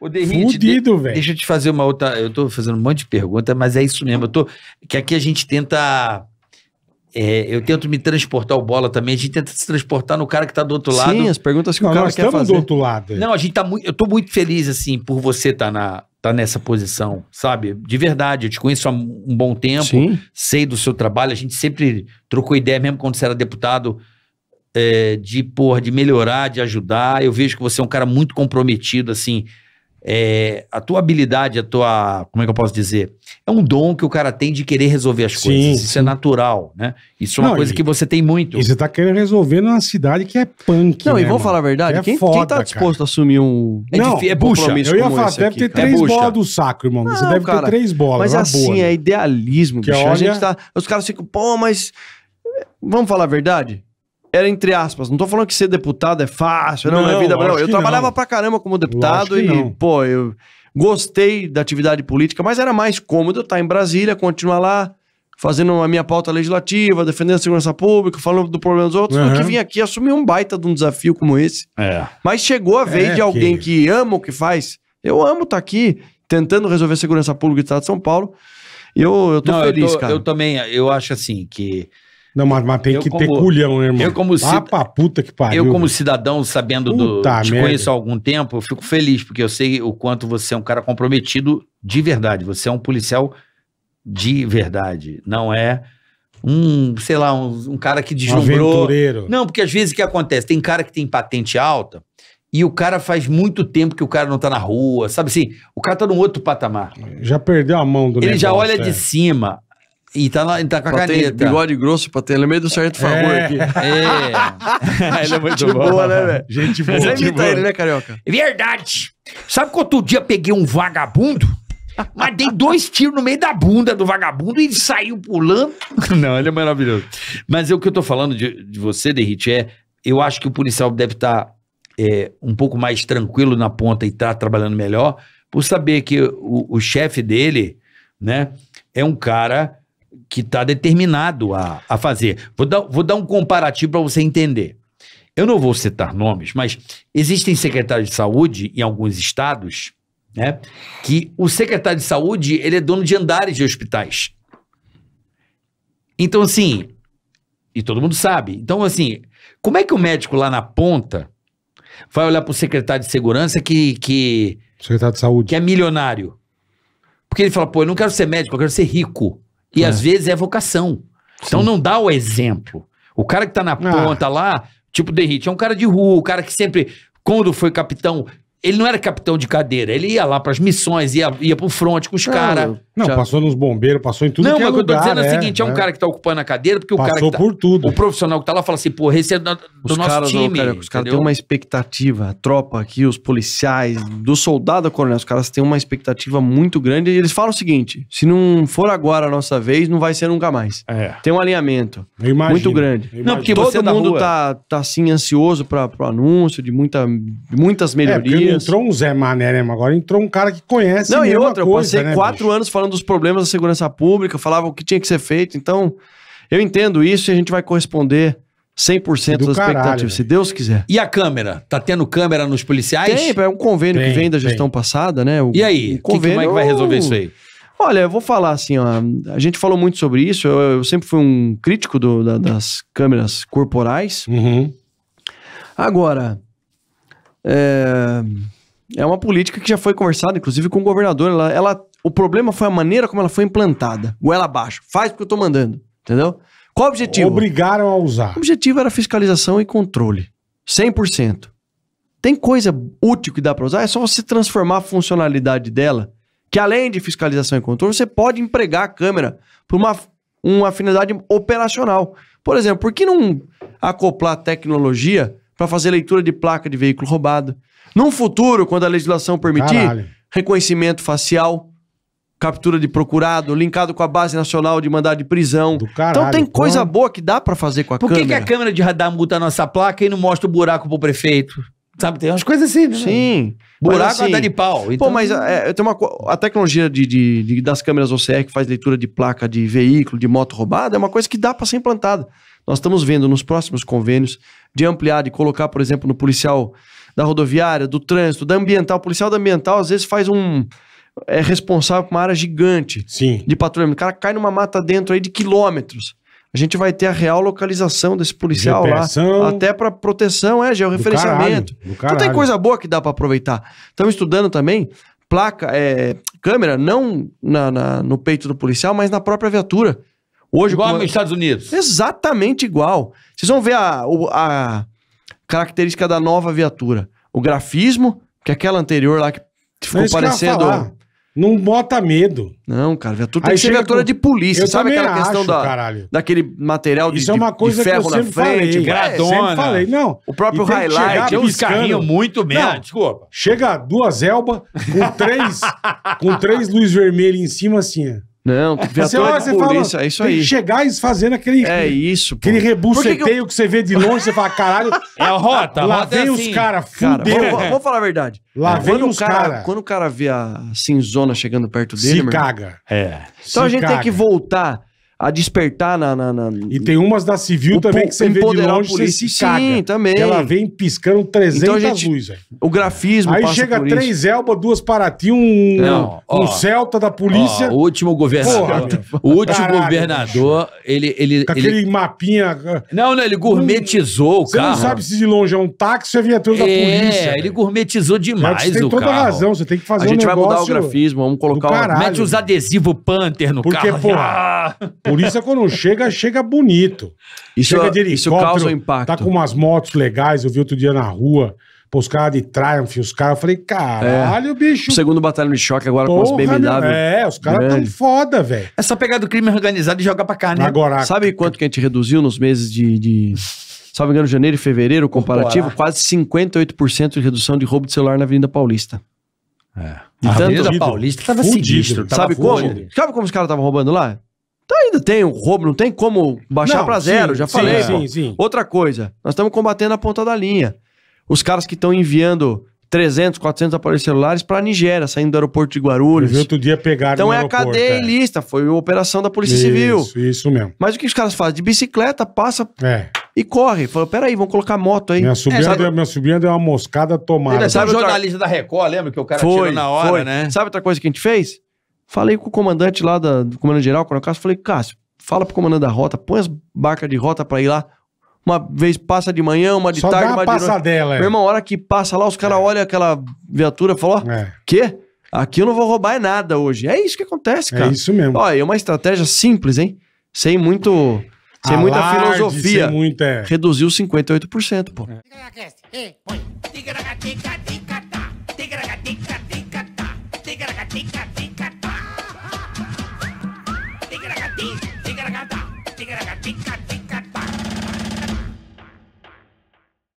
O Fudido, de, velho. Deixa eu te fazer uma outra. Eu tô fazendo um monte de pergunta, mas é isso mesmo. Eu tô, que aqui a gente tenta. É, eu tento me transportar o bola também. A gente tenta se transportar no cara que tá do outro lado. Sim, as perguntas que o cara nós quer fazer. do outro lado. Não, a gente tá muito. Eu tô muito feliz, assim, por você estar tá na, tá nessa posição, sabe? De verdade, eu te conheço há um bom tempo, Sim. sei do seu trabalho, a gente sempre trocou ideia, mesmo quando você era deputado, é, de, porra, de melhorar, de ajudar. Eu vejo que você é um cara muito comprometido, assim, é, a tua habilidade, a tua. Como é que eu posso dizer? É um dom que o cara tem de querer resolver as coisas. Isso é sim. é natural, né? Isso é uma não, coisa e, que você tem muito. E você tá querendo resolver numa cidade que é punk. Não, né, e vou mano? falar a verdade: é que quem, foda, quem tá disposto cara. a assumir um. É, não, difícil, é bucha. Eu ia falar, deve aqui, ter cara. três é bolas do saco, irmão. Não, você deve cara, ter três bolas. Mas é assim, boa, é idealismo, bicho. Olha... A gente tá. Os caras ficam, pô, mas. Vamos falar a verdade? era entre aspas. Não tô falando que ser deputado é fácil, não, é não é vida. Não, eu trabalhava não. pra caramba como deputado e, não. pô, eu gostei da atividade política, mas era mais cômodo estar tá em Brasília, continuar lá, fazendo a minha pauta legislativa, defendendo a segurança pública, falando do problema dos outros, uhum. do que vim aqui assumir um baita de um desafio como esse. É. Mas chegou a vez é de alguém que... que... ama o que faz. Eu amo estar tá aqui tentando resolver a segurança pública do Estado de São Paulo. Eu, eu tô Não, feliz, eu tô, cara. Eu também, eu acho assim que não, mas, mas tem eu que como, ter culhão, né, irmão? Eu como, pra puta que pariu, eu como cidadão, sabendo puta do. Te merda. conheço há algum tempo, eu fico feliz, porque eu sei o quanto você é um cara comprometido de verdade. Você é um policial de verdade. Não é um, sei lá, um, um cara que deslumbrou. Um aventureiro. Não, porque às vezes o que acontece? Tem cara que tem patente alta e o cara faz muito tempo que o cara não tá na rua, sabe assim? O cara tá num outro patamar. Já perdeu a mão do Ele negócio, já olha é. de cima. E tá, tá com a pra caneta. Ter bigode grosso pra ter. meio do Sargento é. Favor aqui. É. ele é muito Gente boa, né, velho? Gente boa. Você imita ele, né, Carioca? Verdade. Sabe que outro dia peguei um vagabundo? Mas dei dois tiros no meio da bunda do vagabundo e ele saiu pulando. Não, ele é maravilhoso. Mas é o que eu tô falando de, de você, Derrite, é... Eu acho que o policial deve estar tá, é, um pouco mais tranquilo na ponta e tá trabalhando melhor por saber que o, o chefe dele, né, é um cara que está determinado a, a fazer. Vou dar, vou dar um comparativo para você entender. Eu não vou citar nomes, mas existem secretários de saúde em alguns estados, né? Que o secretário de saúde ele é dono de andares de hospitais. Então, assim, e todo mundo sabe. Então, assim, como é que o médico lá na ponta vai olhar para o secretário de segurança que, que. Secretário de saúde. Que é milionário. Porque ele fala, pô, eu não quero ser médico, eu quero ser rico. E é. às vezes é vocação. Então Sim. Então não dá o exemplo. O cara que tá na ah. ponta lá, tipo Derrite, é um cara de rua, o cara que sempre, quando foi capitão, ele não era capitão de cadeira, ele ia lá pras missões, ia, ia pro fronte com os caras. Não, passou nos bombeiros, passou em tudo não, que Não, é mas o que eu tô dizendo é, o né? seguinte, é, um é. cara que tá ocupando a cadeira, porque passou o cara... Passou tá- por tá, tudo. O profissional que tá lá fala assim, pô, esse é do nosso time. Não, cara, os caras têm uma expectativa, a tropa aqui, os policiais, do soldado a coronel, os caras têm uma expectativa muito grande e eles falam o seguinte, se não for agora a nossa vez, não vai ser nunca mais. É. Tem um alinhamento imagino, muito grande. Não, porque Todo é mundo tá, tá assim ansioso pra, pro anúncio de, muita, de muitas melhorias. É, Entrou um Zé Mané, né? Agora entrou um cara que conhece. Não, e outra, coisa, eu passei né, quatro bicho? anos falando dos problemas da segurança pública, falava o que tinha que ser feito. Então, eu entendo isso e a gente vai corresponder 100% das expectativas, se Deus quiser. E a câmera? Tá tendo câmera nos policiais? Tem, é um convênio tem, que vem da gestão tem. passada, né? O, e aí? convênio, que, como é que vai resolver isso aí? Olha, eu vou falar assim, ó, a gente falou muito sobre isso, eu, eu sempre fui um crítico do, da, das câmeras corporais. Uhum. Agora, é, é uma política que já foi conversada, inclusive, com o governador. Ela, ela, o problema foi a maneira como ela foi implantada. Goela abaixo. Faz porque eu tô mandando. Entendeu? Qual o objetivo? Obrigaram a usar. O objetivo era fiscalização e controle. 100%. Tem coisa útil que dá para usar? É só você transformar a funcionalidade dela, que além de fiscalização e controle, você pode empregar a câmera para uma, uma afinidade operacional. Por exemplo, por que não acoplar tecnologia para fazer leitura de placa de veículo roubado. Num futuro, quando a legislação permitir, Caralho. reconhecimento facial, captura de procurado, linkado com a Base Nacional de Mandado de Prisão. Caralho, então tem coisa como... boa que dá para fazer com a Por câmera. Por que, a câmera de radar muda a nossa placa e não mostra o buraco pro prefeito? Sabe, tem umas coisas assim, né? Sim. Buraco assim, até de pau. Então... Pô, mas é, tem uma, a tecnologia de, de, de, das câmeras OCR que faz leitura de placa de veículo, de moto roubada, é uma coisa que dá para ser implantada. Nós estamos vendo nos próximos convênios de ampliar, de colocar, por exemplo, no policial da rodoviária, do trânsito, da ambiental. O policial da ambiental, às vezes, faz um. É responsável por uma área gigante Sim. de patrulhamento. O cara cai numa mata dentro aí de quilômetros a gente vai ter a real localização desse policial lá. Até para proteção, é, georreferenciamento. É do caralho, do caralho. Então tem coisa boa que dá para aproveitar. Estamos estudando também placa, é, câmera, não na, na, no peito do policial, mas na própria viatura. Hoje, igual nos Estados Unidos. Exatamente igual. Vocês vão ver a, a característica da nova viatura. O grafismo, que é aquela anterior lá que ficou é parecendo não bota medo. Não, cara, viatura tem Aí que ser chega viatura com- de polícia. Eu Sabe aquela questão acho, da, daquele material de, Isso é uma de- de coisa que eu ferro na frente? falei. gradona. falei, não. O próprio highlight, Tem uns carrinhos muito merda, desculpa. Chega duas Elba com três, com três luz vermelha em cima assim, ó. Não, viatura de polícia, fala, é isso aí. Chegar e fazendo aquele. É isso. Pô. Aquele rebuceteio que, eu... que, você vê de longe, você fala, caralho. É a rota, Lá a rota é vem é assim. os caras, cara, cara vou, vou, é. falar a verdade. Lá é, vem os caras. Cara. Quando o cara vê a cinzona chegando perto dele. Se caga. É. Então Se a gente caga. tem que voltar a despertar na, na, na... E tem umas da civil o também que você vê de longe, você se Sim, caga. também. Ela vem piscando 300 então gente, luzes. O grafismo Aí chega três Elba, duas Parati um, Não, ó, um Celta da polícia. Ó, o último governador... Porra, o último caralho, governador, ele... ele Com ele... aquele mapinha... Ah, não, não, ele gourmetizou o carro. Você não sabe se de longe é um táxi ou é viatura da é, polícia. É, ele gourmetizou demais carro você tem toda carro. razão, você tem que fazer um negócio... A gente vai mudar o grafismo, vamos colocar... Mete os adesivos Panther no Porque, carro. Porque, porra... Ah! polícia, é quando chega, chega bonito. Isso, chega é- de isso causa um impacto. Tá com umas motos legais, eu vi outro dia na rua. Pô, os caras de Triumph, os caras, eu falei, caralho, é. bicho. O segundo batalhão de choque agora Porra, com os BMW. Meu, é, os caras tão foda, velho. É só pegar do crime organizado e jogar pra cá, né? Agora. Sabe quanto que a gente reduziu nos meses de... de salvo engano, janeiro e fevereiro, comparativo, quase 58% de redução de roubo de celular na Avenida Paulista. É. E a Avenida Paulista tava fudido, sinistro. Tava sabe fudido. como? Sabe como os caras estavam roubando lá? Tá, ainda tem o roubo, não tem como baixar para pra zero, sim, já falei. Sim, sim, Outra coisa, nós estamos combatendo a ponta da linha. Os caras que estão enviando 300, 400 aparelhos celulares para a Nigéria, saindo do aeroporto de Guarulhos. outro dia pegaram Então é a cadeia é. lista, foi a operação da Polícia isso, Civil. Isso, mesmo. Mas o que os caras fazem? De bicicleta, passa é. e corre. Fala, peraí, vamos colocar moto aí. Minha sobrinha, é, deu, minha sobrinha deu uma moscada tomada. Sabe o jornalista da Record, lembra que o cara foi, tirou na hora, foi. né? Sabe outra coisa que a gente fez? Falei com o comandante lá, da, do comandante geral, quando Cássio, falei, Cássio, fala pro comandante da rota, põe as barcas de rota pra ir lá. Uma vez passa de manhã, uma de Só tarde, dá uma, uma passadela, de noite. É. Meu irmão, a hora que passa lá, os caras é. olham aquela viatura e falam, ó, é. quê? Aqui eu não vou roubar nada hoje. É isso que acontece, é cara. É isso mesmo. Olha, é uma estratégia simples, hein? Sem muito... Sem muita filosofia. Sem muita... É. Reduziu 58%, pô. É.